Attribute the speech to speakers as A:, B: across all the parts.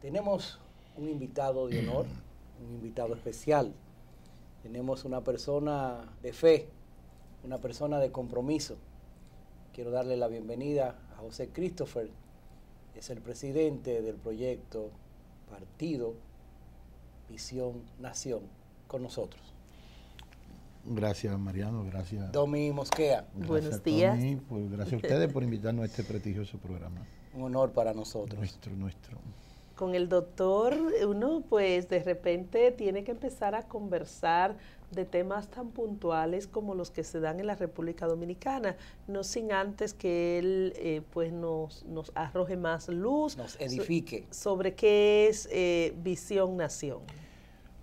A: Tenemos un invitado de honor, un invitado especial. Tenemos una persona de fe, una persona de compromiso. Quiero darle la bienvenida a José Christopher, es el presidente del proyecto Partido Visión Nación con nosotros.
B: Gracias, Mariano. Gracias. Domi Mosquea. Buenos días. Pues, gracias a ustedes por
A: invitarnos a este prestigioso programa. Un honor para nosotros. Nuestro, nuestro
C: con el doctor uno pues de repente tiene que empezar a conversar de temas tan puntuales como los que se dan en la República Dominicana, no sin antes que él eh, pues nos, nos, arroje más luz, nos edifique sobre qué es eh, Visión Nación.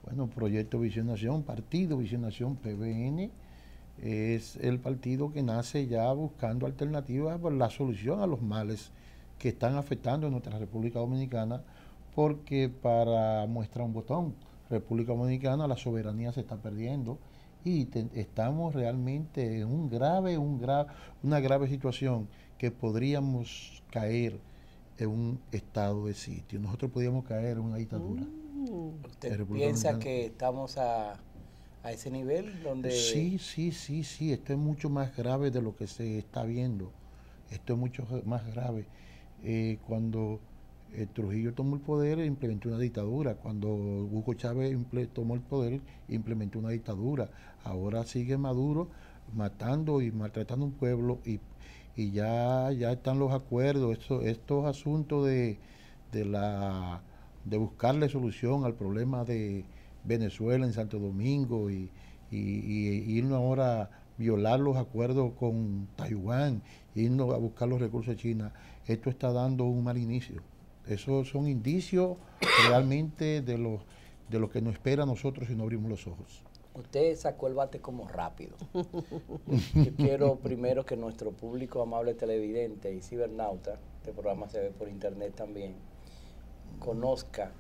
B: Bueno, Proyecto Visión Nación, Partido Visión Nación, PBN, es el partido que nace ya buscando alternativas por pues, la solución a los males que están afectando a nuestra República Dominicana porque para muestra un botón, República Dominicana la soberanía se está perdiendo y estamos realmente en un grave, un grave, una grave situación que podríamos caer en un estado de sitio. Nosotros podríamos caer en una dictadura. Mm. ¿Usted piensa
A: que estamos a, ese nivel donde... Sí,
B: sí, sí, sí, esto es mucho más grave de lo que se está viendo. Esto es mucho más grave. Eh, cuando eh, Trujillo tomó el poder e implementó una dictadura. Cuando Hugo Chávez tomó el poder, implementó una dictadura. Ahora sigue Maduro matando y maltratando un pueblo y, ya, ya están los acuerdos, esto, estos asuntos de, la, de buscarle solución al problema de Venezuela en Santo Domingo y, y, y irnos ahora a violar los acuerdos con Taiwán, irnos a buscar los recursos de China, esto está dando un mal inicio. Esos son indicios realmente de lo, de lo que nos espera a nosotros si no abrimos los ojos.
A: Usted sacó el bate como rápido. Yo quiero primero que nuestro público amable televidente y cibernauta, este programa se ve por internet también, conozca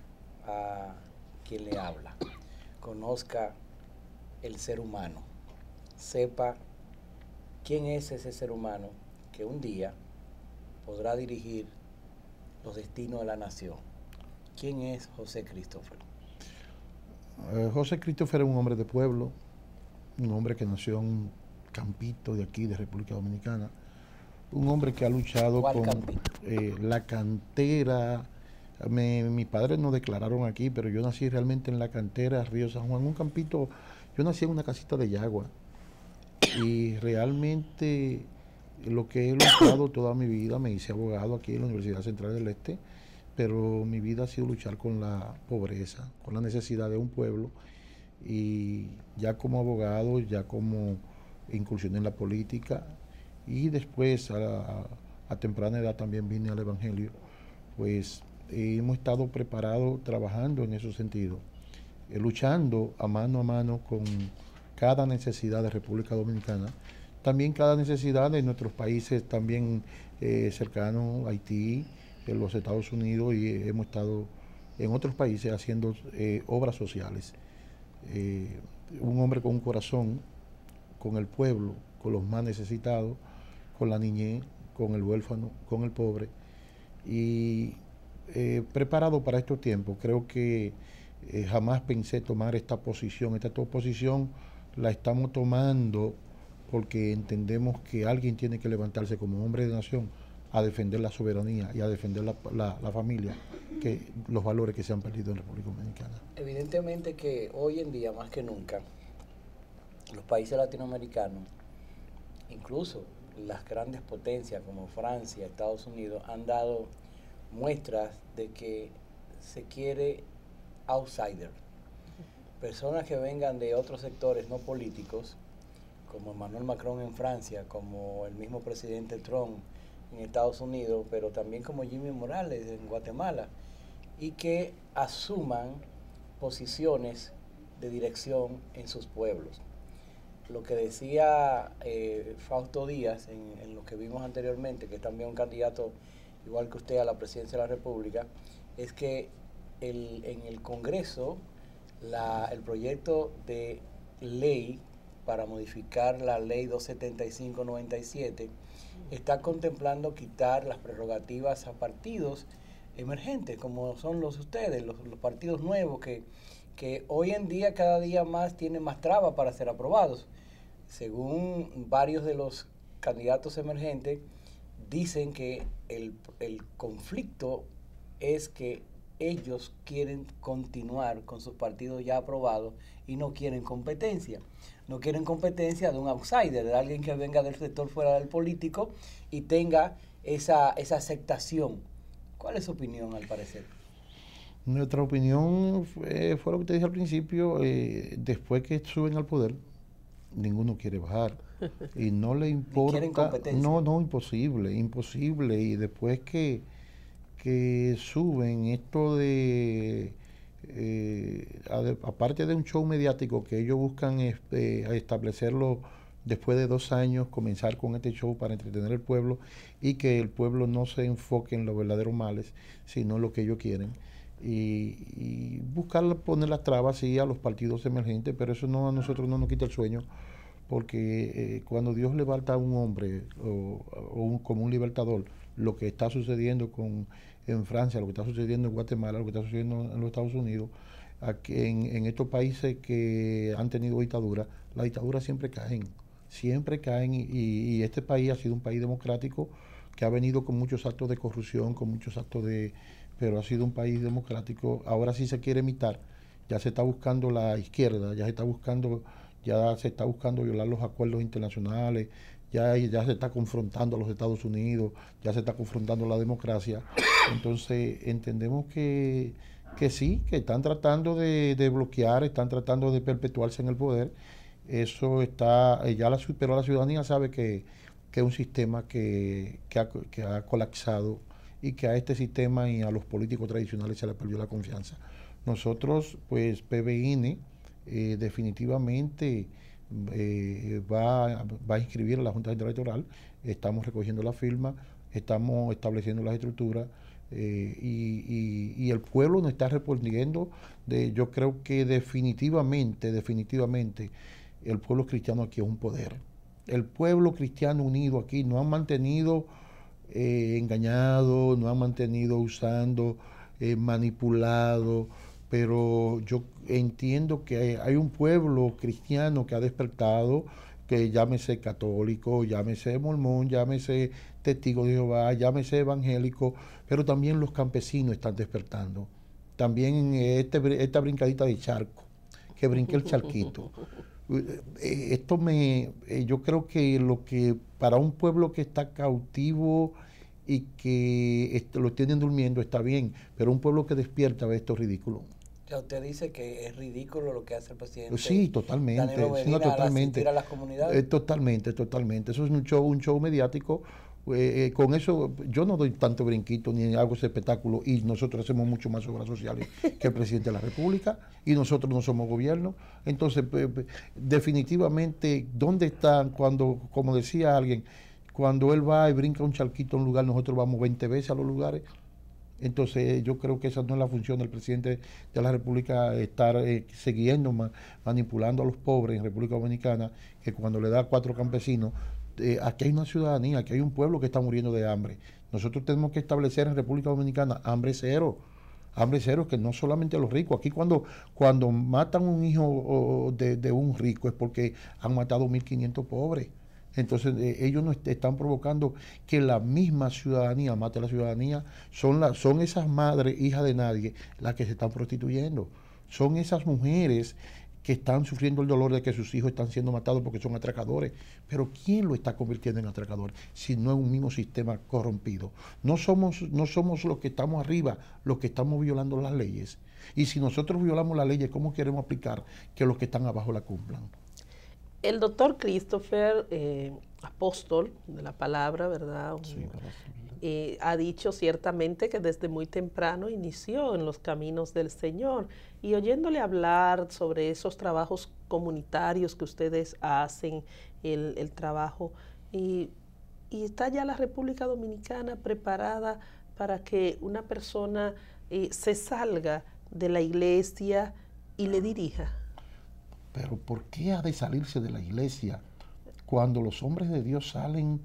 A: a quien le habla, conozca el ser humano, sepa quién es ese ser humano que un día podrá dirigir destino destinos de la nación. ¿Quién es José Christopher?
B: Eh, José Christopher es un hombre de pueblo, un hombre que nació en un campito de aquí, de República Dominicana, un hombre que ha luchado con eh, la cantera. mis padres no declararon aquí, pero yo nací realmente en la cantera, Río San Juan, un campito. Yo nací en una casita de yagua y realmente lo que he luchado toda mi vida, me hice abogado aquí en la Universidad Central del Este, pero mi vida ha sido luchar con la pobreza, con la necesidad de un pueblo y ya como abogado, ya como incursión en la política y después a, temprana edad también vine al Evangelio, pues hemos estado preparados trabajando en ese sentido, eh, luchando a mano a mano con cada necesidad de República Dominicana también cada necesidad en nuestros países también eh, cercanos, Haití, en eh, los Estados Unidos y eh, hemos estado en otros países haciendo obras sociales. un hombre con un corazón, con el pueblo, con los más necesitados, con la niñez, con el huérfano, con el pobre. Y preparado para estos tiempos, creo que jamás pensé tomar esta posición. Esta posición la estamos tomando porque entendemos que alguien tiene que levantarse como hombre de nación a defender la soberanía y a defender la, la, familia, que los valores que se han perdido en República Dominicana.
A: Evidentemente que hoy en día, más que nunca, los países latinoamericanos, incluso las grandes potencias como Francia, Estados Unidos, han dado muestras de que se quiere outsider, personas que vengan de otros sectores no políticos, como Emmanuel Macron en Francia, como el mismo presidente Trump en Estados Unidos, pero también como Jimmy Morales en Guatemala, y que asuman posiciones de dirección en sus pueblos. Lo que decía eh, Fausto Díaz en, lo que vimos anteriormente, que es también un candidato igual que usted a la presidencia de la República, es que en el Congreso el proyecto de ley para modificar la ley 275-97 está contemplando quitar las prerrogativas a partidos emergentes, como son los ustedes, los, partidos nuevos que, que hoy en día cada día más tienen más trabas para ser aprobados. Según varios de los candidatos emergentes, dicen que el, el conflicto es que ellos quieren continuar con sus partidos ya aprobados y no quieren competencia. No quieren competencia de un outsider, de alguien que venga del sector fuera del político y tenga esa, esa aceptación. ¿Cuál es su opinión al parecer?
B: Nuestra opinión fue, lo que te dije al principio, eh, después que suben al poder, ninguno quiere bajar y no le importa. No, no, imposible, imposible. Y después que suben esto de eh, aparte de un show mediático que ellos buscan este, establecerlo después de dos años, comenzar con este show para entretener al pueblo y que el pueblo no se enfoque en los verdaderos males, sino en lo que ellos quieren. Y, buscar poner las trabas a los partidos emergentes, pero eso no a nosotros no nos quita el sueño, porque eh, cuando Dios levanta a un hombre o, un, como un libertador, lo que está sucediendo con en Francia, lo que está sucediendo en Guatemala, lo que está sucediendo en los Estados Unidos, en, estos países que han tenido dictadura, las dictaduras siempre caen, siempre caen y, este país ha sido un país democrático que ha venido con muchos actos de corrupción, con muchos actos de... pero ha sido un país democrático, ahora sí se quiere imitar, ya se está buscando la izquierda, ya se está buscando ya se está buscando violar los acuerdos internacionales, ya, ya se está confrontando a los Estados Unidos, ya se está confrontando a la democracia, entonces entendemos que, sí, que están tratando de, bloquear, están tratando de perpetuarse en el poder. Eso está, eh, ya la, pero la ciudadanía sabe que, es un sistema que, ha, colapsado y que a este sistema y a los políticos tradicionales se le perdió la confianza. Nosotros, pues PBN, eh, definitivamente eh, va, va, a inscribir a la Junta Electoral, estamos recogiendo la firma, estamos estableciendo las estructuras eh, y, el pueblo nos está respondiendo, de, yo creo que definitivamente, definitivamente, el pueblo cristiano aquí es un poder. El pueblo cristiano unido aquí no ha mantenido eh, engañado, no ha mantenido usando, eh, manipulado, pero yo entiendo que hay, hay un pueblo cristiano que ha despertado, que llámese católico, llámese mormón, llámese testigo, de Jehová, llámese evangélico pero también los campesinos están despertando. También este esta brincadita de charco, que brinque el charquito. Eh, eh, esto me, eh, yo creo que lo que para un pueblo que está cautivo y que lo tienen durmiendo está bien, pero un pueblo que despierta ve esto es ridículo.
A: ya usted dice que es ridículo lo que hace el presidente. Pues sí, totalmente. totalmente.
B: totalmente, totalmente. Eso es un show, un show mediático, eh, eh, con eso yo no doy tanto brinquito ni hago ese espectáculo y nosotros hacemos mucho más obras sociales que el presidente de la República y nosotros no somos gobierno. Entonces, eh, definitivamente, ¿dónde están cuando, como decía alguien, cuando él va y brinca un charquito a un lugar, nosotros vamos 20 veces a los lugares? Entonces yo creo que esa no es la función del presidente de la República, estar siguiendo, manipulando a los pobres en República Dominicana, que cuando le da cuatro campesinos eh, aquí hay una ciudadanía, aquí hay un pueblo que está muriendo de hambre. Nosotros tenemos que establecer en República Dominicana hambre cero. Hambre cero, que no solamente los ricos. Aquí cuando, cuando matan un hijo de, un rico es porque han matado 1.500 pobres. Entonces eh, ellos nos están provocando que la misma ciudadanía mate a la ciudadanía. Son, son esas madres, hijas de nadie, las que se están prostituyendo. Son esas mujeres que están sufriendo el dolor de que sus hijos están siendo matados porque son atracadores. Pero ¿quién lo está convirtiendo en atracador si no es un mismo sistema corrompido? No somos, no somos los que estamos arriba, los que estamos violando las leyes. Y si nosotros violamos las leyes, ¿cómo queremos aplicar que los que están abajo la cumplan?
C: El doctor Christopher, eh, apóstol de la palabra, ¿verdad? ha dicho ciertamente que desde muy temprano inició en los caminos del Señor. Y oyéndole hablar sobre esos trabajos comunitarios que ustedes hacen, el, trabajo, y, está ya la República Dominicana preparada para que una persona eh, se salga de la iglesia y le dirija.
B: Pero ¿por qué ha de salirse de la iglesia cuando los hombres de Dios salen?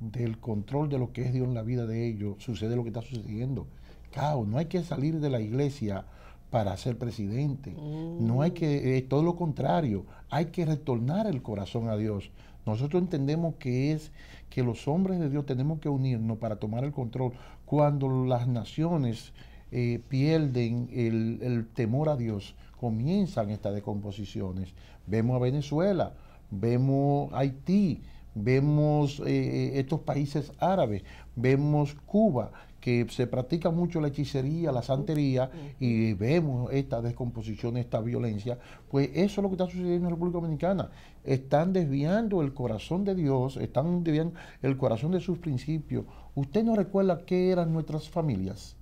B: del control de lo que es Dios en la vida de ellos, sucede lo que está sucediendo. cao no hay que salir de la iglesia para ser presidente. No hay que, eh, todo lo contrario, hay que retornar el corazón a Dios. Nosotros entendemos que es que los hombres de Dios tenemos que unirnos para tomar el control. Cuando las naciones eh, pierden el, el temor a Dios, comienzan estas decomposiciones. Vemos a Venezuela, vemos a Haití, vemos eh, eh, estos países árabes, vemos Cuba, que se practica mucho la hechicería, la santería, y vemos esta descomposición, esta violencia, pues eso es lo que está sucediendo en la República Dominicana. Están desviando el corazón de Dios, están desviando el corazón de sus principios. ¿Usted no recuerda qué eran nuestras familias?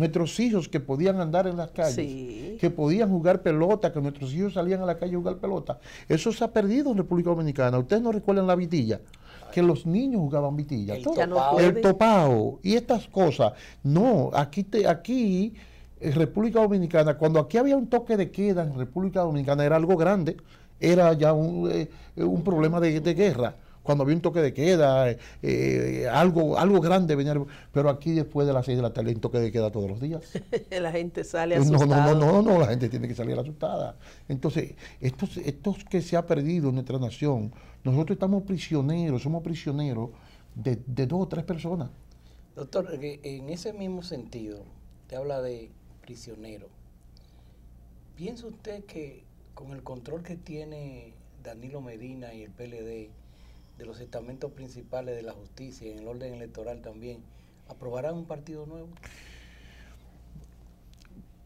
B: Nuestros hijos que podían andar en las calles, que podían jugar pelota, que nuestros hijos salían a la calle a jugar pelota. Eso se ha perdido en República Dominicana. Ustedes no recuerdan la vitilla, que los niños jugaban vitilla. El, topado topao. y estas cosas. No, aquí, te, aquí en República Dominicana, cuando aquí había un toque de queda en República Dominicana, era algo grande, era ya un, eh, problema de guerra cuando había un toque de queda, eh, eh, algo, algo grande venía. Pero aquí después de las 6 de la tarde hay un toque de queda todos los días.
C: la gente sale asustada. No,
B: no, no, no, la gente tiene que salir asustada. Entonces, estos, estos que se ha perdido en nuestra nación, nosotros estamos prisioneros, somos prisioneros de, dos o tres personas.
A: Doctor, en ese mismo sentido, te habla de prisionero. ¿Piensa usted que con el control que tiene Danilo Medina y el PLD de los estamentos principales de la justicia y en el orden electoral también, ¿aprobarán un partido nuevo?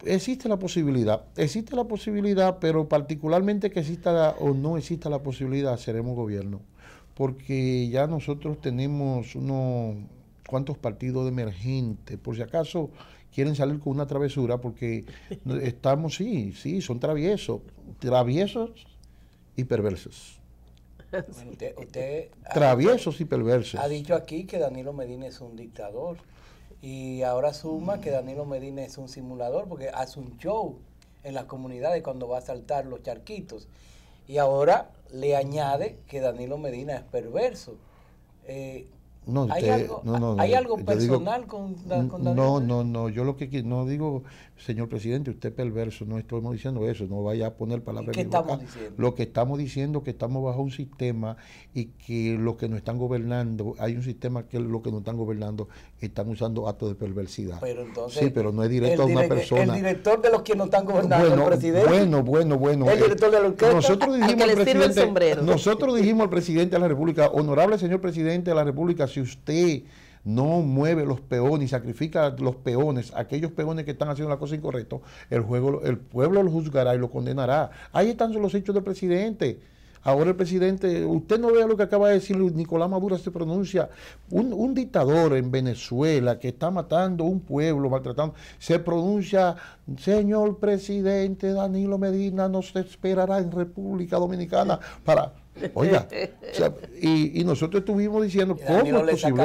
B: Existe la posibilidad, existe la posibilidad, pero particularmente que exista o no exista la posibilidad, seremos gobierno, porque ya nosotros tenemos unos cuantos partidos emergentes, por si acaso quieren salir con una travesura, porque estamos, sí, sí, son traviesos, traviesos y perversos. Traviesos y perversos. Ha dicho
A: aquí que Danilo Medina es un dictador. Y ahora suma que Danilo Medina es un simulador porque hace un show en las comunidades cuando va a saltar los charquitos. Y ahora le añade que Danilo Medina es perverso. Eh, no, ¿Hay algo, no, no, personal con, con, Danilo? No,
B: no, no. Yo lo que no digo señor presidente, usted es perverso, no estamos diciendo eso, no vaya a poner palabras en mi boca. Lo que estamos diciendo es que estamos bajo un sistema y que los que nos están gobernando, hay un sistema que los que nos están gobernando están usando actos de perversidad. sí, pero no es directo a una persona. El
A: director de los que nos están gobernando, bueno, el presidente. Bueno,
B: bueno, bueno. El eh, director de los nosotros dijimos al que Nosotros dijimos al presidente de la República, honorable señor presidente de la República, si usted no mueve los peones y sacrifica los peones, aquellos peones que están haciendo la cosa incorrecta, el, juego, el pueblo lo juzgará y lo condenará. Ahí están los hechos del presidente. Ahora el presidente, usted no vea lo que acaba de decir Nicolás Maduro, se pronuncia. Un, dictador en Venezuela que está matando un pueblo, maltratando, se pronuncia, señor presidente Danilo Medina nos esperará en República Dominicana para Oiga, y, nosotros estuvimos diciendo, ¿cómo es posible?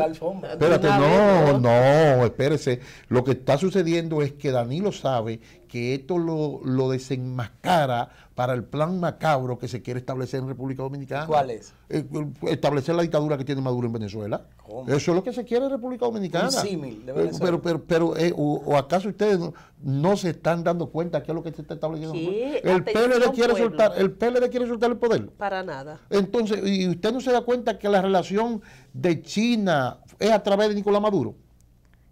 B: Espérate, no, no, espérese. Lo que está sucediendo es que Danilo sabe que esto lo, desenmascara para el plan macabro que se quiere establecer en República Dominicana. ¿Cuál es? Eh, establecer la dictadura que tiene Maduro en Venezuela. Eso es lo que se quiere en República Dominicana. Eh, pero, pero, eh, o, acaso ustedes no, se están dando cuenta que es lo que se está estableciendo? el PLD quiere soltar, el PLD quiere soltar el poder.
C: Para nada.
B: Entonces, ¿y usted no se da cuenta que la relación de China es a través de Nicolás Maduro?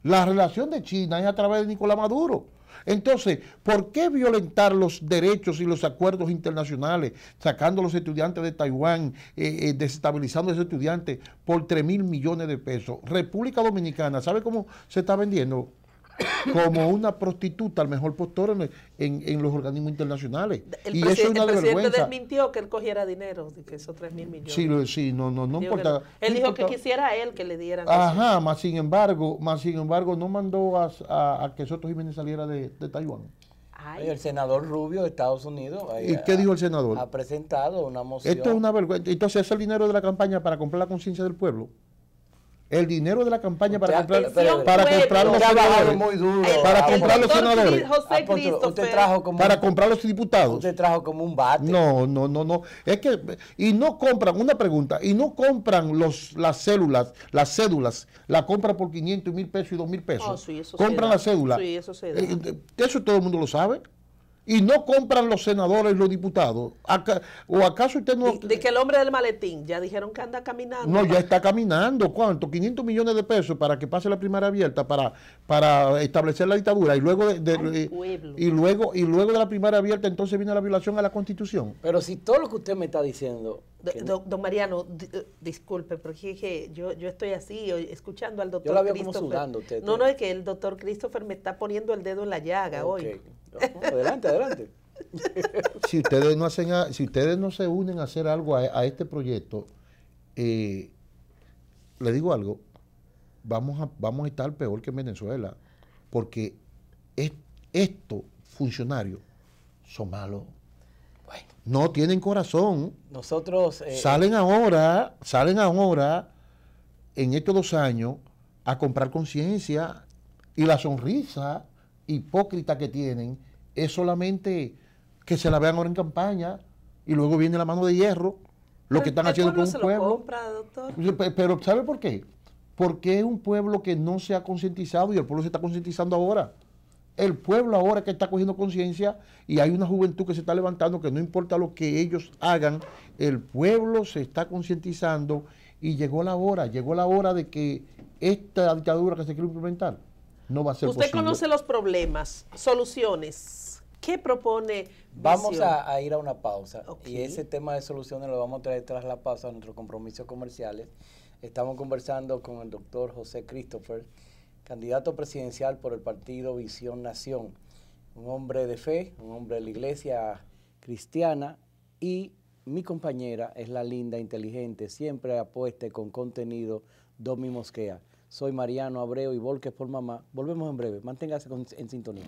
B: La relación de China es a través de Nicolás Maduro. Entonces, ¿por qué violentar los derechos y los acuerdos internacionales, sacando a los estudiantes de Taiwán, eh, eh desestabilizando a esos estudiantes por 3 mil millones de pesos? República Dominicana, ¿sabe cómo se está vendiendo? como una prostituta, al mejor postor en, los organismos internacionales. El presidente
C: desmintió que él cogiera dinero, que esos 3 mil millones.
B: Sí, no, no, importa. él dijo que
C: quisiera él que
A: le dieran. Ajá,
B: más sin embargo, más sin embargo, no mandó a, que Soto Jiménez saliera de, de Taiwán.
A: Ay. El senador Rubio de Estados Unidos. ¿Y qué dijo el senador? Ha presentado una moción. Esto es una
B: vergüenza. Entonces, es el dinero de la campaña para comprar la conciencia del pueblo el dinero de la campaña para comprar, para comprar los senadores, ah, para comprar los senadores, para comprar los diputados. te trajo como un bate. No, no, no, no. Es que y no compran una pregunta y no compran los las células, las cédulas, la compra por 500 mil pesos y 2 mil pesos. Oh, compran la cédula. eso, eh, eh, eso todo el mundo lo sabe y no compran los senadores los diputados. ¿O acaso usted no.?
C: De, que el hombre del maletín, ya dijeron que anda caminando. No,
B: ya está caminando. ¿Cuánto? 500 millones de pesos para que pase la primera abierta, para, para establecer la dictadura. Y luego de, eh, y, luego, y luego de la primera abierta, entonces viene la violación a la Constitución. Pero si todo lo
A: que usted me está diciendo. don,
C: Mariano, eh, disculpe, porque yo, yo estoy así, escuchando al doctor. Yo la veo como sudando usted. No, no, es que el doctor Christopher me está poniendo el dedo en la llaga okay. hoy adelante,
A: adelante.
B: si, ustedes no hacen si ustedes no se unen a hacer algo a, este proyecto, eh, le digo algo, vamos a, vamos a estar peor que en Venezuela, porque es, estos funcionarios son malos. no tienen corazón.
A: Nosotros... Eh, salen
B: ahora, salen ahora, en estos dos años, a comprar conciencia y la sonrisa hipócrita que tienen es solamente que se la vean ahora en campaña y luego viene la mano de hierro, lo que están haciendo con un pueblo. Pero ¿sabe por qué? Porque es un pueblo que no se ha concientizado y el pueblo se está concientizando ahora. El pueblo ahora que está cogiendo conciencia y hay una juventud que se está levantando que no importa lo que ellos hagan, el pueblo se está concientizando y llegó la hora, llegó la hora de que esta dictadura que se quiere implementar no va Usted conoce
C: los problemas, soluciones. ¿Qué propone? Vamos a,
A: ir a una pausa y ese tema de soluciones lo vamos a traer tras la pausa a nuestros compromisos comerciales. Estamos conversando con el doctor José Christopher, candidato presidencial por el partido Visión Nación, un hombre de fe, un hombre de la iglesia cristiana y mi compañera es la linda, inteligente, siempre apuesta con contenido Domi Mosquea. Soy Mariano Abreu y Volques por Mamá. Volvemos en breve. Manténgase en sintonía.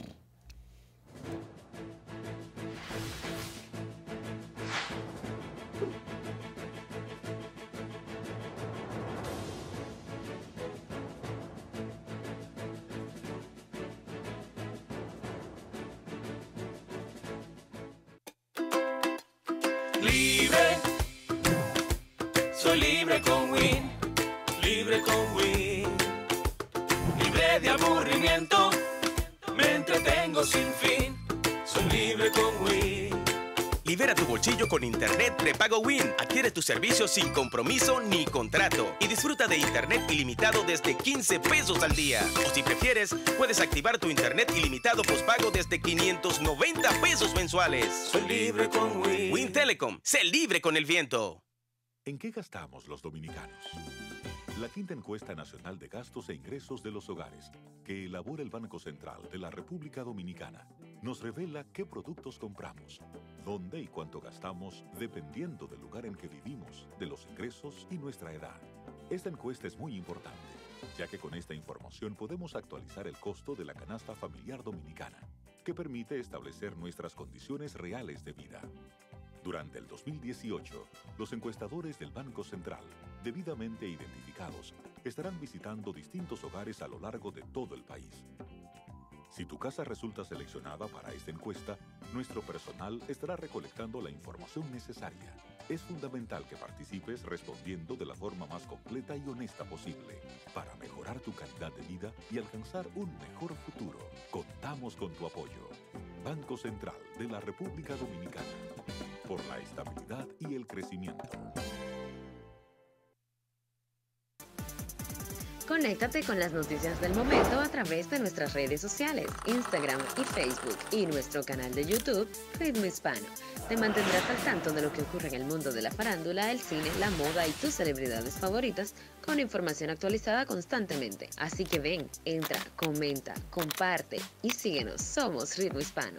A: Adquiere tu servicio sin compromiso ni contrato y disfruta de internet ilimitado desde 15 pesos al día. O si prefieres, puedes activar tu internet ilimitado pospago desde 590 pesos mensuales. Soy libre con Win. Win Telecom, sé
D: libre con el viento. ¿En qué gastamos los dominicanos? la quinta encuesta nacional de gastos e ingresos de los hogares, que elabora el Banco Central de la República Dominicana, nos revela qué productos compramos, dónde y cuánto gastamos dependiendo del lugar en que vivimos, de los ingresos y nuestra edad. Esta encuesta es muy importante, ya que con esta información podemos actualizar el costo de la canasta familiar dominicana, que permite establecer nuestras condiciones reales de vida. Durante el 2018, los encuestadores del Banco Central, debidamente identificados, estarán visitando distintos hogares a lo largo de todo el país. Si tu casa resulta seleccionada para esta encuesta, nuestro personal estará recolectando la información necesaria. Es fundamental que participes respondiendo de la forma más completa y honesta posible para mejorar tu calidad de vida y alcanzar un mejor futuro. Contamos con tu apoyo. Banco Central de la República Dominicana por la estabilidad y el crecimiento.
E: Conéctate con las noticias del momento a través de nuestras redes sociales, Instagram y
C: Facebook y nuestro canal de YouTube, Ritmo Hispano. Te mantendrás al tanto de lo que ocurre en el mundo de la farándula, el cine, la moda y tus celebridades favoritas con información actualizada constantemente. Así que ven, entra, comenta, comparte y síguenos. Somos Ritmo Hispano.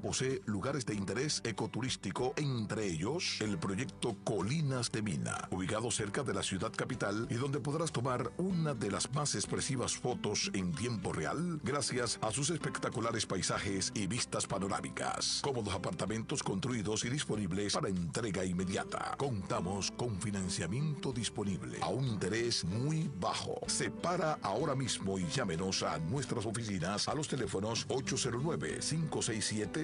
F: posee lugares de interés ecoturístico, entre ellos el proyecto Colinas de Mina, ubicado cerca de la ciudad capital y donde podrás tomar una de las más expresivas fotos en tiempo real gracias a sus espectaculares paisajes y vistas panorámicas. Cómodos apartamentos construidos y disponibles para entrega inmediata. Contamos con financiamiento disponible a un interés muy bajo. Separa ahora mismo y llámenos a nuestras oficinas a los teléfonos 809 567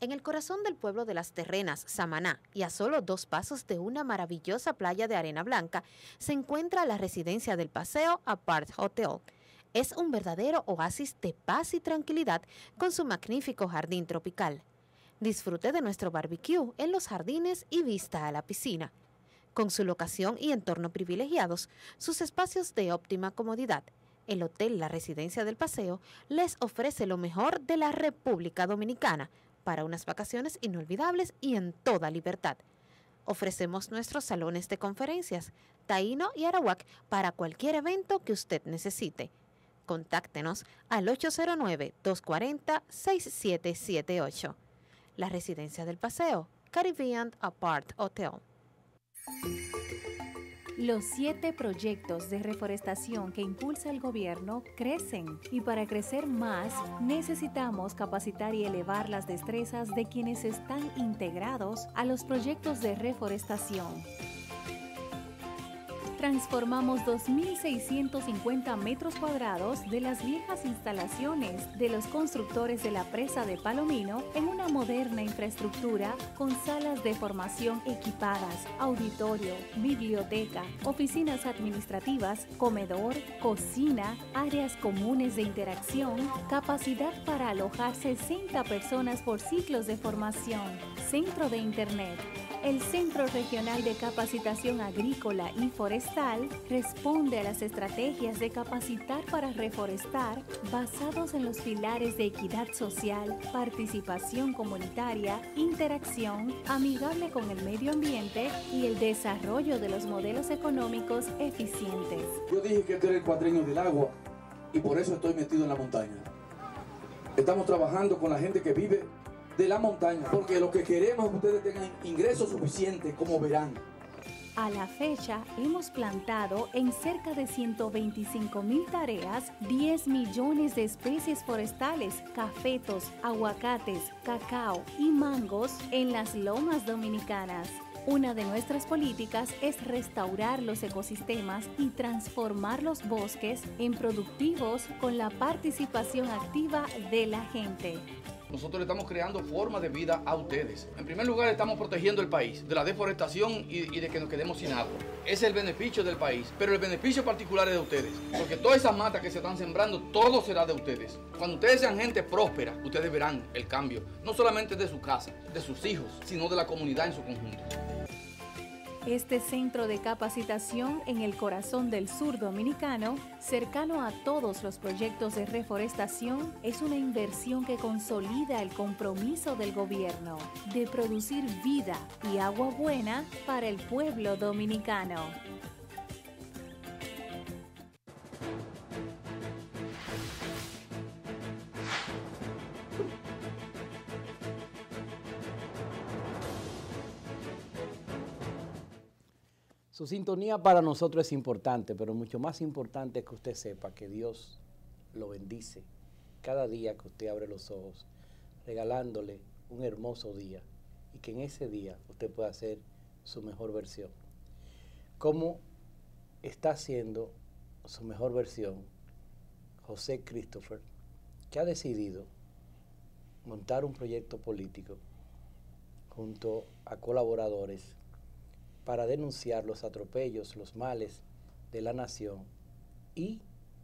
E: En el corazón del pueblo de las Terrenas, Samaná, y a solo dos pasos de una maravillosa playa de arena blanca, se encuentra la residencia del paseo Apart Hotel. Es un verdadero oasis de paz y tranquilidad con su magnífico jardín tropical. Disfrute de nuestro barbecue en los jardines y vista a la piscina. Con su locación y entorno privilegiados, sus espacios de óptima comodidad, el Hotel La Residencia del Paseo les ofrece lo mejor de la República Dominicana – para unas vacaciones inolvidables y en toda libertad. Ofrecemos nuestros salones de conferencias, Taino y Arawak, para cualquier evento que usted necesite. Contáctenos al 809-240-6778. La Residencia del Paseo, Caribbean Apart Hotel. Los siete proyectos de reforestación que impulsa el gobierno crecen y para crecer más necesitamos capacitar y elevar las destrezas de quienes están integrados a los proyectos de reforestación transformamos 2.650 metros cuadrados de las viejas instalaciones de los constructores de la presa de Palomino en una moderna infraestructura con salas de formación equipadas, auditorio, biblioteca, oficinas administrativas, comedor, cocina, áreas comunes de interacción, capacidad para alojar 60 personas por ciclos de formación, centro de internet, el Centro Regional de Capacitación Agrícola y Forestal responde a las estrategias de capacitar para reforestar basados en los pilares de equidad social, participación comunitaria, interacción, amigable con el medio ambiente y el desarrollo de los modelos económicos eficientes.
A: Yo dije que era el cuadreño del agua y por eso estoy metido en la montaña. Estamos trabajando con la gente que vive de la montaña, porque lo que queremos es que ustedes tengan ingresos suficientes, como verán.
E: A la fecha, hemos plantado en cerca de 125 mil tareas 10 millones de especies forestales, cafetos, aguacates, cacao y mangos en las lomas dominicanas. Una de nuestras políticas es restaurar los ecosistemas y transformar los bosques en productivos con la participación activa de
A: la gente nosotros estamos creando formas de vida a ustedes. En primer lugar, estamos protegiendo el país de la deforestación y, y de que nos quedemos sin agua. es el beneficio del país, pero el beneficio particular es de ustedes, porque todas esas matas que se están sembrando, todo será de ustedes. Cuando ustedes sean gente próspera, ustedes verán el cambio, no solamente de su casa, de sus hijos, sino de la comunidad en su conjunto.
E: Este centro de capacitación en el corazón del sur dominicano, cercano a todos los proyectos de reforestación, es una inversión que consolida el compromiso del gobierno de producir vida y agua buena para el pueblo dominicano.
A: Su sintonía para nosotros es importante, pero mucho más importante es que usted sepa que Dios lo bendice cada día que usted abre los ojos, regalándole un hermoso día y que en ese día usted pueda hacer su mejor versión. ¿Cómo está haciendo su mejor versión José Christopher, que ha decidido montar un proyecto político junto a colaboradores para denunciar los atropellos, los males de la nación y,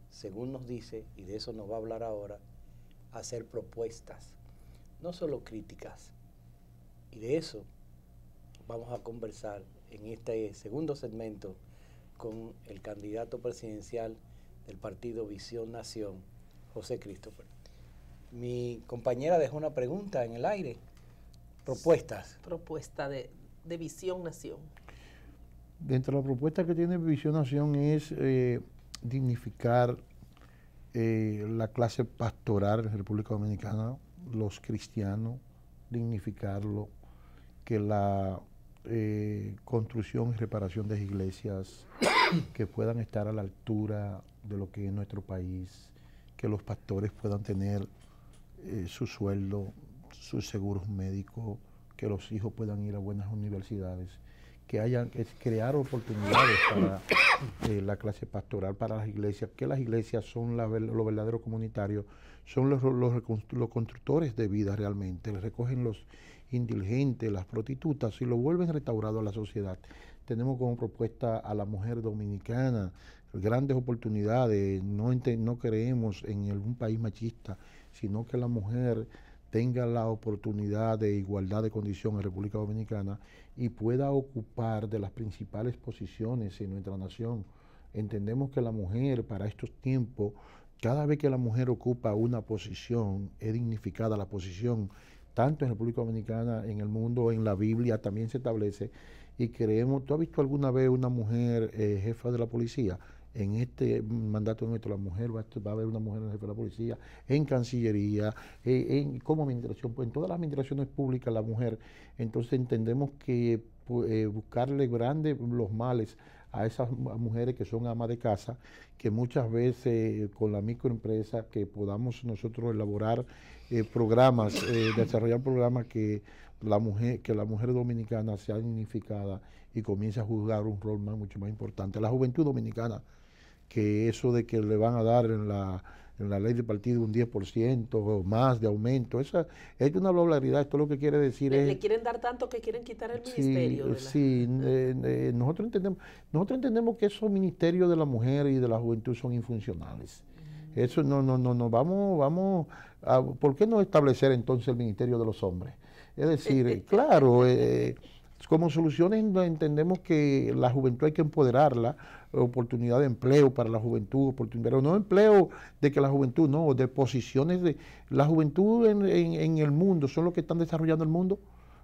A: según nos dice, y de eso nos va a hablar ahora, hacer propuestas, no solo críticas. Y de eso vamos a conversar en este segundo segmento con el candidato presidencial del partido Visión Nación, José Cristóbal. Mi compañera dejó una pregunta en el aire. Propuestas. Propuesta de Visión Nación
B: dentro de la propuesta que tiene Visión Nación es eh, dignificar eh, la clase pastoral en República Dominicana, los cristianos, dignificarlo, que la eh, construcción y reparación de iglesias que puedan estar a la altura de lo que es nuestro país, que los pastores puedan tener su sueldo, sus seguros médicos, que los hijos puedan ir a buenas universidades que hayan es crear oportunidades para eh, la clase pastoral, para las iglesias, que las iglesias son la, lo verdadero comunitario, son los, constructores de vida realmente, recogen los indigentes las prostitutas y lo vuelven restaurado a la sociedad. Tenemos como propuesta a la mujer dominicana grandes oportunidades, no, no creemos en algún país machista, sino que la mujer tenga la oportunidad de igualdad de condición en República Dominicana y pueda ocupar de las principales posiciones en nuestra nación. Entendemos que la mujer para estos tiempos, cada vez que la mujer ocupa una posición, es dignificada la posición, tanto en República Dominicana, en el mundo, en la Biblia también se establece. Y creemos, ¿tú has visto alguna vez una mujer eh, jefa de la policía? en este mandato nuestro, la mujer va a, haber una mujer en jefe de la policía, en Cancillería, eh, en, como administración, en todas las administraciones públicas la mujer. Entonces entendemos que eh, buscarle grandes los males a esas mujeres que son amas de casa, que muchas veces eh, con la microempresa que podamos nosotros elaborar programas, desarrollar programas que la mujer, que la mujer dominicana sea dignificada y comience a jugar un rol más, mucho más importante. La juventud dominicana que eso de que le van a dar en la, ley de partido un 10% o más de aumento, esa es una globalidad, esto lo que quiere decir es... Le
C: quieren dar tanto que quieren quitar el ministerio.
B: sí, eh, eh, nosotros, entendemos, nosotros entendemos que esos ministerios de la mujer y de la juventud son infuncionales. Eso no, no, no, no, vamos, vamos, ¿por qué no establecer entonces el ministerio de los hombres? Es decir, claro, eh, como soluciones entendemos que la juventud hay que empoderarla, oportunidad de empleo para la juventud, oportunidad, no empleo de que la juventud, no, de posiciones de... La juventud en, en, el mundo son los que están desarrollando el mundo.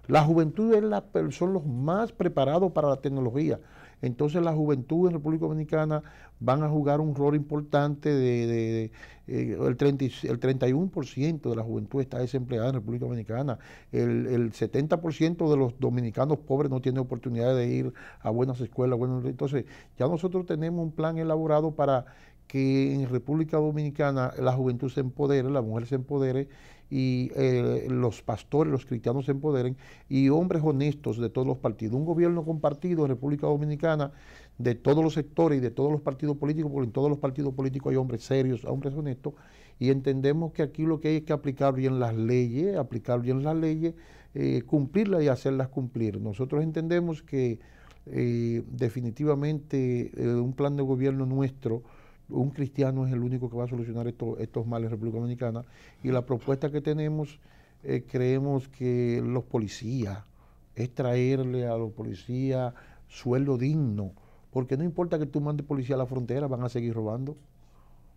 B: La juventud es la, son los más preparados para la tecnología entonces la juventud en República Dominicana van a jugar un rol importante de, eh, el, 31% de la juventud está desempleada en República Dominicana, el, 70% de los dominicanos pobres no tiene oportunidad de ir a buenas escuelas, bueno, entonces ya nosotros tenemos un plan elaborado para que en República Dominicana la juventud se empodere, la mujer se empodere y eh, los pastores, los cristianos se empoderen y hombres honestos de todos los partidos. Un gobierno compartido en República Dominicana de todos los sectores y de todos los partidos políticos, porque en todos los partidos políticos hay hombres serios, hombres honestos, y entendemos que aquí lo que hay es que aplicar bien las leyes, aplicar bien las leyes, eh, cumplirlas y hacerlas cumplir. Nosotros entendemos que eh, definitivamente un plan de gobierno nuestro, un cristiano es el único que va a solucionar estos males en República Dominicana. Y la propuesta que tenemos, eh, creemos que los policías, es traerle a los policías sueldo digno, porque no importa que tú mandes policía a la frontera, van a seguir robando.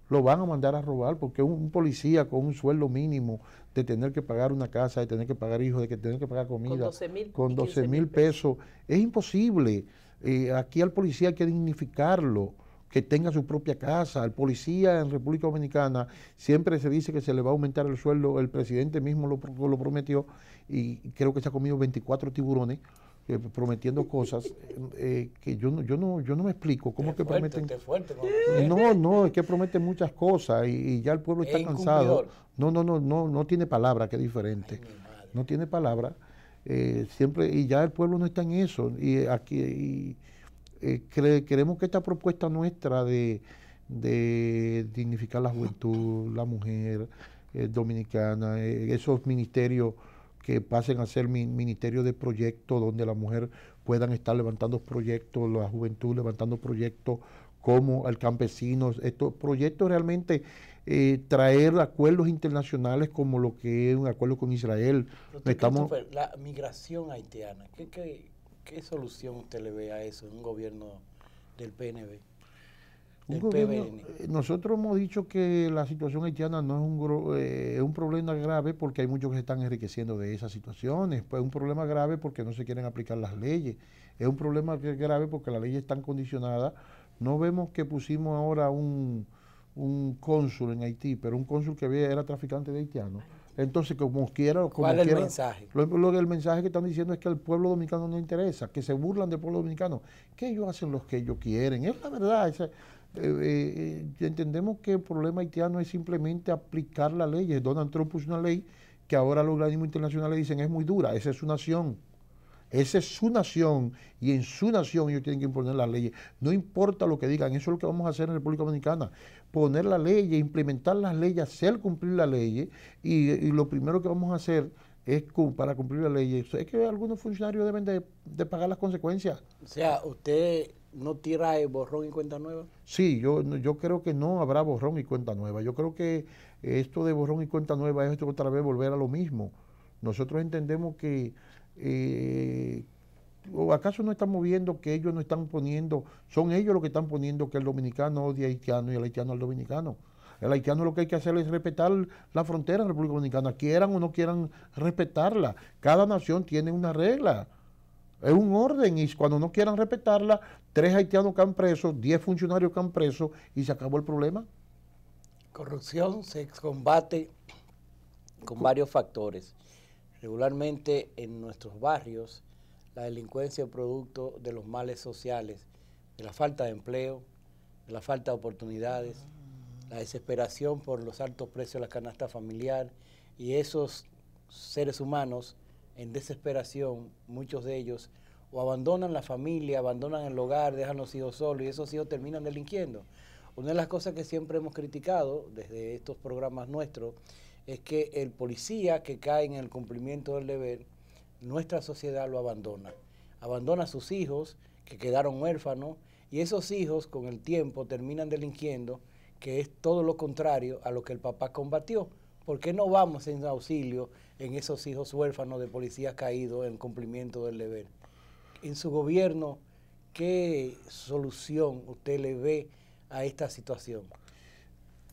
B: Lo van a mandar a robar, porque un, policía con un sueldo mínimo de tener que pagar una casa, de tener que pagar hijos, de que tener que pagar comida, con 12 mil pesos, es imposible. Eh, aquí al policía hay que dignificarlo que tenga su propia casa. El policía en República Dominicana siempre se dice que se le va a aumentar el sueldo, el presidente mismo lo, prometió y creo que se ha comido 24 tiburones eh, prometiendo cosas eh, eh, que yo no, yo no, yo no me explico cómo es que prometen. ¿no? no, es que prometen muchas cosas y, ya el pueblo está e cansado. No, no, no, no, no tiene palabra, que diferente. no tiene palabra. siempre, y ya el pueblo no está en eso. Y aquí, y, eh, queremos que esta propuesta nuestra de, dignificar la juventud, la mujer eh, dominicana, eh, esos ministerios que pasen a ser ministerios de proyectos donde la mujer puedan estar levantando proyectos, la juventud levantando proyectos como el campesino, estos proyectos realmente traer acuerdos internacionales como lo que es un acuerdo con Israel.
A: la migración haitiana, ¿qué, qué, ¿Qué solución usted le ve a eso en un gobierno del PNB?
B: Del PBN? Eh, nosotros hemos dicho que la situación haitiana no es un, eh, un problema grave porque hay muchos que se están enriqueciendo de esas situaciones. Pues es un problema grave porque no se quieren aplicar las leyes. Es un problema grave porque las leyes están condicionadas. No vemos que pusimos ahora un, un cónsul en Haití, pero un cónsul que era traficante de haitianos entonces, como quiera, el mensaje? mensaje que están diciendo es que al pueblo dominicano no interesa, que se burlan del pueblo dominicano, que ellos hacen lo que ellos quieren. Es la verdad. Eh, eh, entendemos que el problema haitiano es simplemente aplicar la ley Donald Trump puso una ley que ahora los organismos internacionales dicen es muy dura, esa es su nación, esa es su nación y en su nación ellos tienen que imponer las leyes. No importa lo que digan, eso es lo que vamos a hacer en República Dominicana. Poner las leyes, implementar las leyes, hacer cumplir las leyes y, lo primero que vamos a hacer es para cumplir las leyes es que algunos funcionarios deben de, pagar las consecuencias.
A: O sea, usted no tira el borrón y cuenta nueva?
B: Sí, yo, yo creo que no habrá borrón y cuenta nueva. Yo creo que esto de borrón y cuenta nueva es esto otra vez volver a lo mismo. Nosotros entendemos que eh, ¿O acaso no estamos viendo que ellos no están poniendo, son ellos los que están poniendo que el dominicano odia al haitiano y el haitiano al dominicano? El haitiano lo que hay que hacer es respetar la frontera de la República Dominicana, quieran o no quieran respetarla. Cada nación tiene una regla, es un orden y cuando no quieran respetarla, tres haitianos que han preso, diez funcionarios que han preso y se acabó el problema.
A: Corrupción se combate con varios factores. Regularmente en nuestros barrios la delincuencia es producto de los males sociales, de la falta de empleo, de la falta de oportunidades, la desesperación por los altos precios de la canasta familiar y esos seres humanos en desesperación, muchos de ellos, o abandonan la familia, abandonan el hogar, dejan los hijos solos y esos hijos terminan delinquiendo. Una de las cosas que siempre hemos criticado desde estos programas nuestros es que el policía que cae en el cumplimiento del deber, nuestra sociedad lo abandona. Abandona a sus hijos que quedaron huérfanos y esos hijos con el tiempo terminan delinquiendo, que es todo lo contrario a lo que el papá combatió. ¿Por qué no vamos en auxilio en esos hijos huérfanos de policías caídos en cumplimiento del deber? En su gobierno, ¿qué solución usted le ve a esta situación?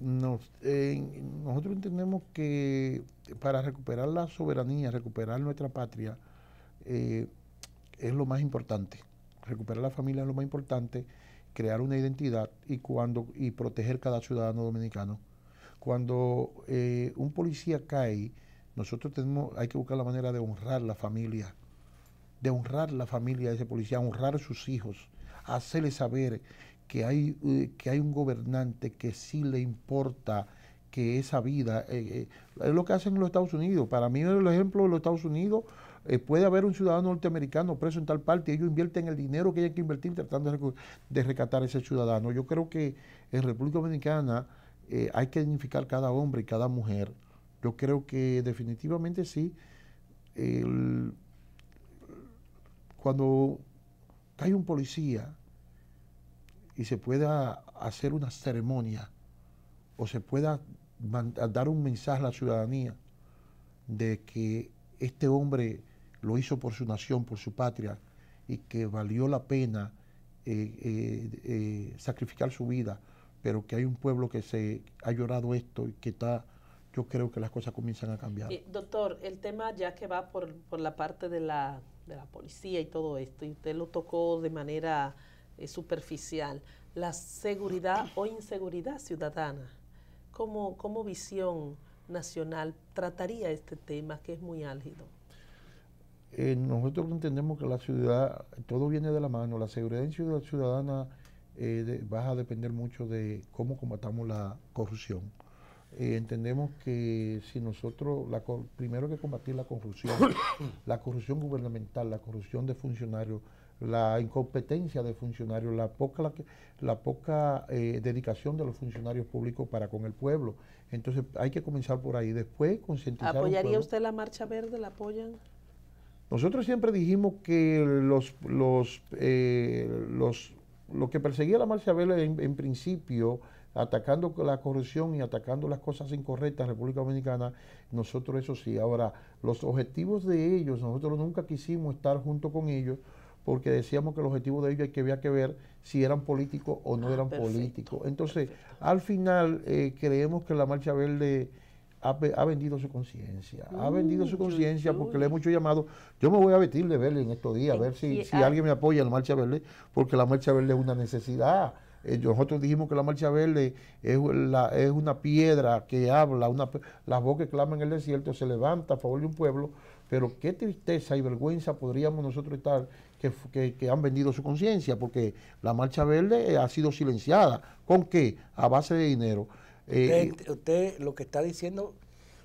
B: Nos, nosotros entendemos que para recuperar la soberanía, recuperar nuestra patria, eh, es lo más importante. Recuperar la familia es lo más importante, crear una identidad y, cuando, y proteger cada ciudadano dominicano. Cuando eh, un policía cae, nosotros tenemos, hay que buscar la manera de honrar la familia, de honrar la familia de ese policía, honrar sus hijos, hacerle saber que hay, eh, que hay un gobernante que sí le importa que esa vida, eh, eh, es lo que hacen en los Estados Unidos. Para mí, el ejemplo de los Estados Unidos, puede haber un ciudadano norteamericano preso en tal parte y ellos invierten el dinero que hay que invertir tratando de, rescatar a ese ciudadano. Yo creo que en República Dominicana hay que dignificar cada hombre y cada mujer. Yo creo que definitivamente sí. cuando hay un policía y se pueda hacer una ceremonia o se pueda dar un mensaje a la ciudadanía de que este hombre lo hizo por su nación, por su patria, y que valió la pena eh, eh, eh, sacrificar su vida, pero que hay un pueblo que se ha llorado esto y que está, yo creo que las cosas comienzan a cambiar.
C: doctor, el tema ya que va por, la parte de la, de la policía y todo esto, y usted lo tocó de manera eh, superficial, la seguridad o inseguridad ciudadana. ¿Cómo, visión nacional trataría este tema que es muy álgido?
B: Eh, nosotros entendemos que la ciudad, todo viene de la mano, la seguridad ciudadana eh, va a depender mucho de cómo combatamos la corrupción. entendemos que si nosotros, la, primero que combatir la corrupción, la corrupción gubernamental, la corrupción de funcionarios, la incompetencia de funcionarios, la poca, la, poca eh, dedicación de los funcionarios públicos para con el pueblo. Entonces hay que comenzar por ahí. Después concientizar. ¿Apoyaría usted
C: la marcha verde? ¿La apoyan?
B: Nosotros siempre dijimos que los, los, eh, los, lo que perseguía la marcha verde en, principio atacando la corrupción y atacando las cosas incorrectas en República Dominicana, nosotros eso sí. Ahora, los objetivos de ellos, nosotros nunca quisimos estar junto con ellos porque decíamos que el objetivo de ellos es que había que ver si eran políticos o no ah, eran políticos. Entonces, al final eh, creemos que la Marcha Verde ha, vendido su conciencia, ha mm, vendido su conciencia porque le he hecho llamado. Yo me voy a vestir de verde en estos días, a ver si, si ah. alguien me apoya en la Marcha Verde, porque la Marcha Verde es una necesidad. Eh, nosotros dijimos que la marcha verde es, una piedra que habla, las voces que claman en el desierto se levanta a favor de un pueblo, pero qué tristeza y vergüenza podríamos nosotros estar que, han vendido su conciencia, porque la Marcha Verde eh, ha sido silenciada. ¿Con qué? A base de dinero. Eh,
A: usted, lo que está diciendo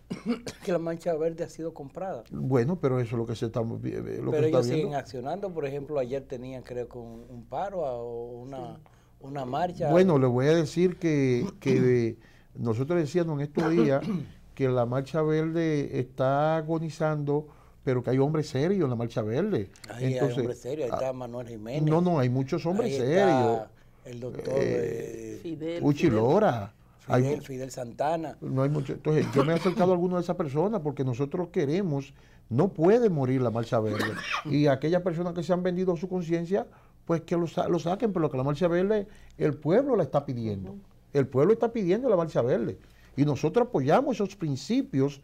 A: que la Marcha verde ha sido comprada.
B: Bueno, pero eso es lo que se está, eh, lo pero ellos siguen
A: accionando. Por ejemplo, ayer tenían, creo con un, paro ah, o una, una marcha. Bueno, le
B: voy a decir que, que nosotros decíamos en estos días que la marcha verde está agonizando pero que hay hombres serios en la Marcha Verde. Ahí hay hombres
A: serios, ahí ah, está Manuel Jiménez. No, no, hay muchos hombres serios. el doctor eh, eh, Fidel, Uchilora. Fidel, Fidel, Santana.
B: No hay Entonces, yo me he acercado a alguna de esas personas porque nosotros queremos, no puede morir la Marcha Verde. Y aquellas personas que se han vendido su conciencia, pues que lo, saquen, pero que la Marcha Verde, el pueblo la está pidiendo. El pueblo está pidiendo la Marcha Verde. Y nosotros apoyamos esos principios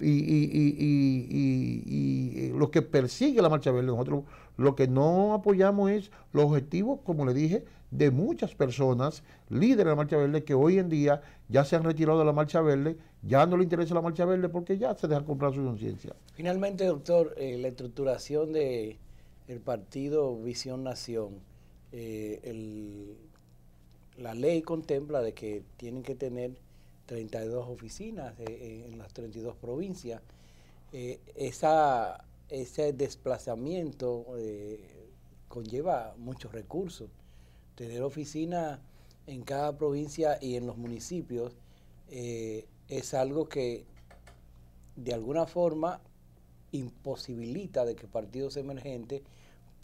B: y, y, y, que persigue la Marcha Verde. Nosotros lo que no apoyamos es los objetivos, como le dije, de muchas personas, líderes de la Marcha Verde, que hoy en día ya se han retirado de la Marcha Verde, ya no le interesa la Marcha Verde porque ya se deja comprar su conciencia.
A: Finalmente, doctor, eh, la estructuración del partido Visión Nación, eh, la ley contempla de que tienen que tener 32 oficinas eh, en las 32 provincias. Eh, esa, ese desplazamiento eh, conlleva muchos recursos. Tener oficinas en cada provincia y en los municipios es algo que de alguna forma imposibilita de que partidos emergentes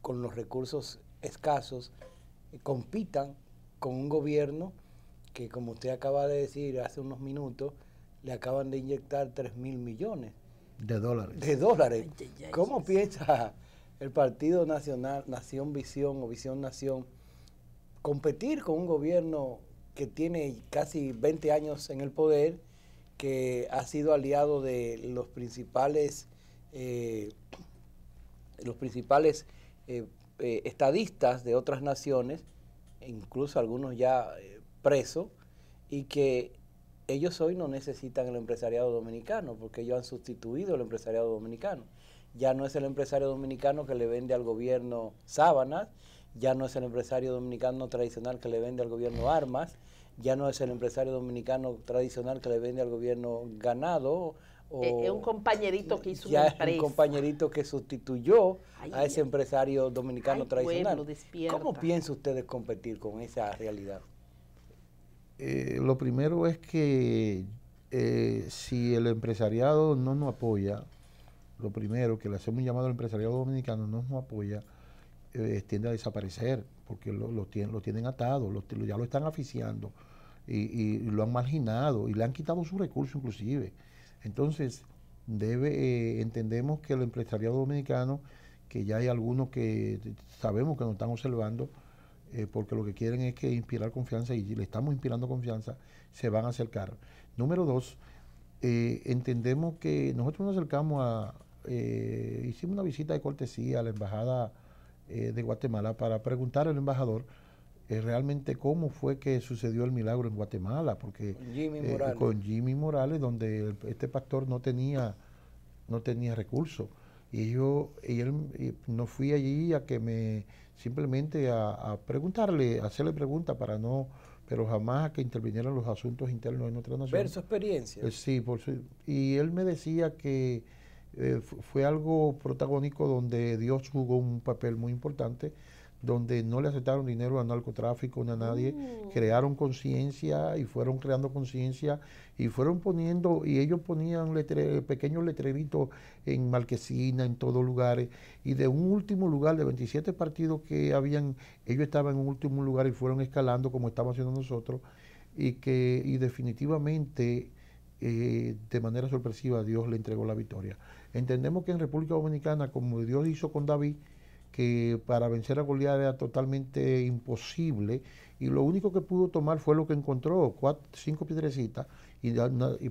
A: con los recursos escasos compitan con un gobierno que como usted acaba de decir hace unos minutos, le acaban de inyectar 3 mil millones.
B: De dólares.
A: De dólares. ¿Cómo piensa el Partido Nacional, Nación Visión o Visión Nación, competir con un gobierno que tiene casi 20 años en el poder, que ha sido aliado de los principales, eh, los principales eh, eh, estadistas de otras naciones, e incluso algunos ya preso y que ellos hoy no necesitan el empresariado dominicano porque ellos han sustituido el empresariado dominicano. Ya no es el empresario dominicano que le vende al gobierno sábanas, ya no es el empresario dominicano tradicional que le vende al gobierno armas, ya no es el empresario dominicano tradicional que le vende al gobierno ganado. Eh, es un
C: compañerito que hizo Es un
A: compañerito que sustituyó a ese empresario dominicano tradicional. ¿Cómo piensa ustedes competir con esa realidad?
B: Eh, lo primero es que eh, si el empresariado no nos apoya, lo primero que le hacemos un llamado al empresariado dominicano no nos apoya, eh, tiende a desaparecer, porque lo, tienen, lo tienen atado, lo, ya lo están aficiando y, lo han marginado y le han quitado su recurso inclusive. Entonces, debe, entendemos que el empresariado dominicano, que ya hay algunos que sabemos que nos están observando, eh, porque lo que quieren es que inspirar confianza y le estamos inspirando confianza, se van a acercar. Número dos, eh, entendemos que nosotros nos acercamos a, eh, hicimos una visita de cortesía a la Embajada de Guatemala para preguntar al embajador realmente cómo fue que sucedió el milagro en Guatemala, porque con
A: Jimmy Morales, con
B: Jimmy Morales donde este pastor no tenía, no tenía recursos. Y yo, y él, no fui allí a que me simplemente a, preguntarle, hacerle preguntas para no, pero jamás a que intervinieran los asuntos internos de nuestra nación. Ver su experiencia. Eh, sí, por su, y él me decía que eh, fue algo protagónico donde Dios jugó un papel muy importante donde no le aceptaron dinero a narcotráfico ni a nadie, mm. crearon conciencia y fueron creando conciencia y fueron poniendo, y ellos ponían pequeños letreritos en Marquesina, en todos lugares, y de un último lugar, de 27 partidos que habían, ellos estaban en un último lugar y fueron escalando como estamos haciendo nosotros, y que y definitivamente eh, de manera sorpresiva Dios le entregó la victoria. Entendemos que en República Dominicana, como Dios hizo con David, que para vencer a Goliat era totalmente imposible y lo único que pudo tomar fue lo que encontró, cuatro, cinco piedrecitas, y,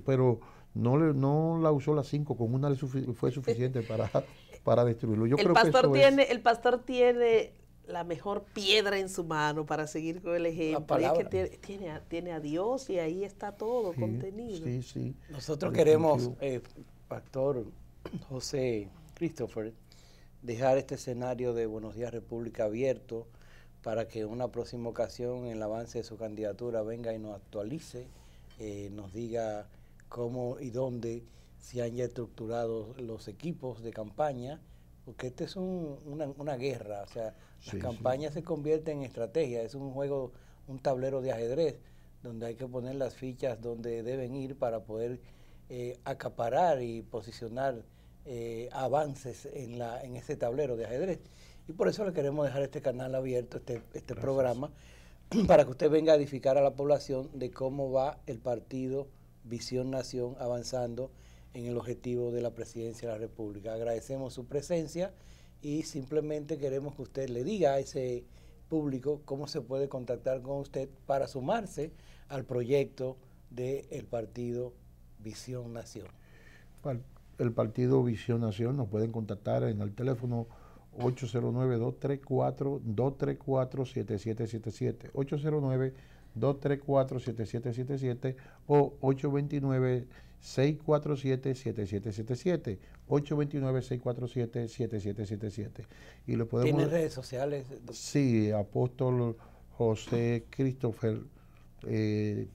B: pero no, no la usó las cinco, con una fue suficiente para, para destruirlo. el, pastor tiene,
C: el pastor tiene la mejor piedra en su mano para seguir con el ejemplo. que tiene, tiene, a, Dios y ahí está todo contenido.
B: Nosotros queremos,
A: eh, Pastor José Christopher, dejar este escenario de Buenos Días República abierto para que en una próxima ocasión en el avance de su candidatura venga y nos actualice, eh, nos diga cómo y dónde se han ya estructurado los equipos de campaña, porque esta es una, guerra, o sea, la las se convierte en estrategia, es un juego, un tablero de ajedrez, donde hay que poner las fichas donde deben ir para poder eh, acaparar y posicionar eh, avances en, la, en ese tablero de ajedrez. Y por eso le queremos dejar este canal abierto, este, este programa, para que usted venga a edificar a la población de cómo va el partido Visión Nación avanzando en el objetivo de la presidencia de la República. Agradecemos su presencia y simplemente queremos que usted le diga a ese público cómo se puede contactar con usted para sumarse al proyecto del partido Visión Nación
B: el partido Visión Nación. Nos pueden contactar en el teléfono 809-234-234-7777. 809-234-7777 o 829-647-7777. 829-647-7777. Y lo podemos... ¿Tiene redes sociales? Sí, apóstol José eh, eh,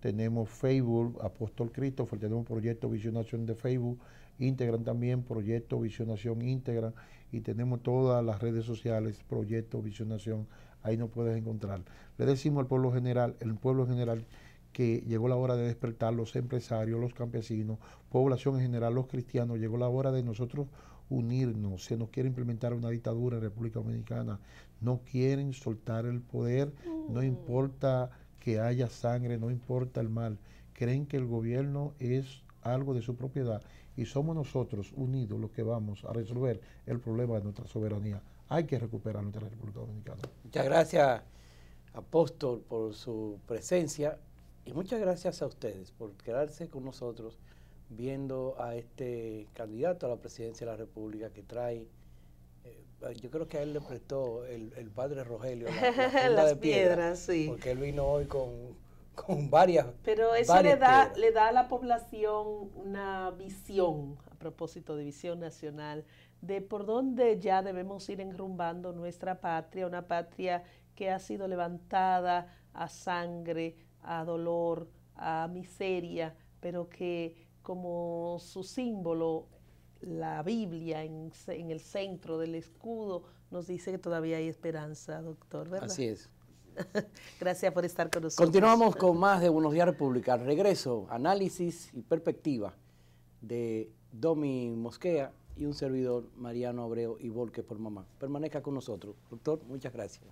B: tenemos Facebook, Apóstol Christopher, tenemos Proyecto Visionación de Facebook, Integran también, Proyecto Visionación Integran, y tenemos todas las redes sociales, Proyecto Visionación, ahí nos puedes encontrar. Le decimos al pueblo general, el pueblo general, que llegó la hora de despertar los empresarios, los campesinos, población en general, los cristianos, llegó la hora de nosotros unirnos, se nos quiere implementar una dictadura en República Dominicana, no quieren soltar el poder, no mm. importa que haya sangre, no importa el mal. Creen que el gobierno es algo de su propiedad y somos nosotros unidos los que vamos a resolver el problema de nuestra soberanía. Hay que recuperar nuestra República Dominicana.
A: Muchas gracias, apóstol, por su presencia y muchas gracias a ustedes por quedarse con nosotros viendo a este candidato a la presidencia de la República que trae eh, yo creo que a él le prestó el, padre Rogelio la, las piedras, sí. porque él vino hoy con, con varias.
C: Pero eso le, da, le da a la población una visión, a propósito de visión nacional, de por dónde ya debemos ir enrumbando nuestra patria, una patria que ha sido levantada a sangre, a dolor, a miseria, pero que como su símbolo la Biblia en, el centro del escudo nos dice que todavía hay esperanza, doctor, ¿verdad? Así es. Gracias por estar con nosotros. Continuamos con
A: más de Buenos Días República. regreso, análisis y perspectiva de Domi Mosquea y un servidor, Mariano Abreu y Volque por Mamá. Permanezca con nosotros. Doctor, muchas gracias.